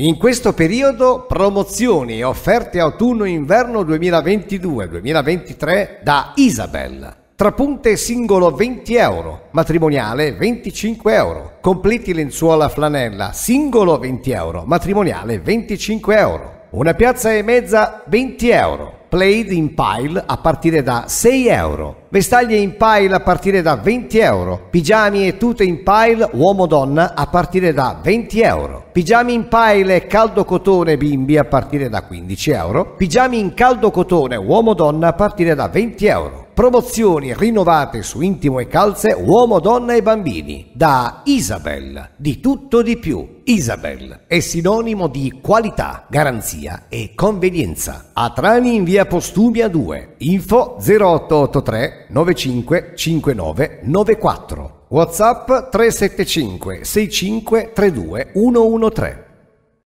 In questo periodo promozioni e offerte autunno-inverno 2022-2023 da Isabel. Trapunte singolo 20 euro, matrimoniale 25 euro, completi lenzuola flanella singolo 20 euro, matrimoniale 25 euro, una piazza e mezza 20 euro. Played in Pile a partire da 6 euro, vestaglie in pile a partire da 20 euro, pigiami e tute in pile uomo-donna a partire da 20 euro, pigiami in pile e caldo cotone bimbi a partire da 15 euro, pigiami in caldo cotone uomo-donna a partire da 20 euro. Promozioni rinnovate su intimo e calze uomo, donna e bambini da Isabel. Di tutto di più. Isabel è sinonimo di qualità, garanzia e convenienza. A Trani in via Postumia 2. Info 0883 95 59 94. WhatsApp 375 65 32 113.